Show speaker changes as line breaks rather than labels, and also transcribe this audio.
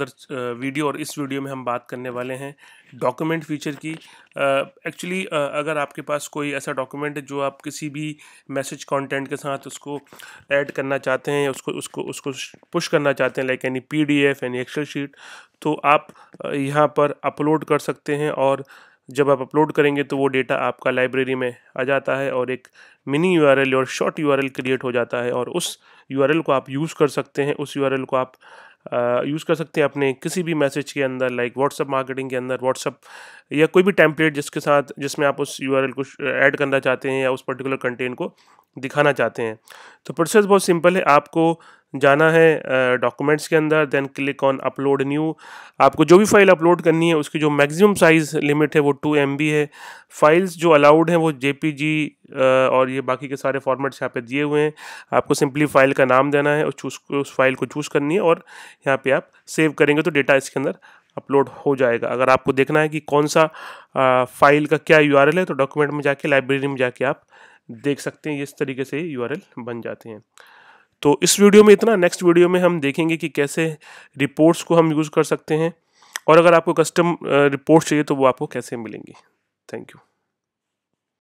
video और इस video में हम बात करने वाले हैं डॉक्यूमेंट फीचर की एक्चुअली uh, uh, अगर आपके पास कोई ऐसा डॉक्यूमेंट है जो आप किसी भी मैसेज कंटेंट के साथ उसको ऐड करना चाहते हैं उसको उसको उसको पुश करना चाहते हैं like any PDF any Excel sheet तो आप यहाँ पर अपलोड कर सकते हैं और जब आप अपलोड करेंगे तो वो डेटा आपका लाइब्रेरी में आ जाता है और एक मिनी यूआरएल और शॉर्ट यूआरएल क्रिएट हो जाता है और उस यूआरएल को आप यूज़ कर सकते हैं उस यूआरएल को आप यूज़ कर सकते हैं अपने किसी भी मैसेज के अंदर लाइक व्हाट्सअप मार्केटिंग के अंदर व्हाट्सअप या कोई भी टेम्पलेट जिसके साथ जिसमें आप उस यू को ऐड करना चाहते हैं या उस पर्टिकुलर कंटेंट को दिखाना चाहते हैं तो प्रोसेस बहुत सिंपल है आपको जाना है डॉक्यूमेंट्स के अंदर then click on upload new आपको जो भी फाइल अपलोड करनी है उसकी जो मैक्सिमम साइज़ लिमिट है वो टू एम है फाइल्स जो अलाउड हैं वो जे और ये बाकी के सारे फॉर्मेट्स यहाँ पे दिए हुए हैं आपको सिंपली फाइल का नाम देना है और चूज उस फाइल को चूज़ करनी है और यहाँ पे आप सेव करेंगे तो डेटा इसके अंदर अपलोड हो जाएगा अगर आपको देखना है कि कौन सा फाइल का क्या यू है तो डॉक्यूमेंट में जाके लाइब्रेरी में जाके आप देख सकते हैं इस तरीके से यू बन जाते हैं तो इस वीडियो में इतना नेक्स्ट वीडियो में हम देखेंगे कि कैसे रिपोर्ट्स को हम यूज़ कर सकते हैं और अगर आपको कस्टम रिपोर्ट चाहिए तो वो आपको कैसे मिलेंगी थैंक यू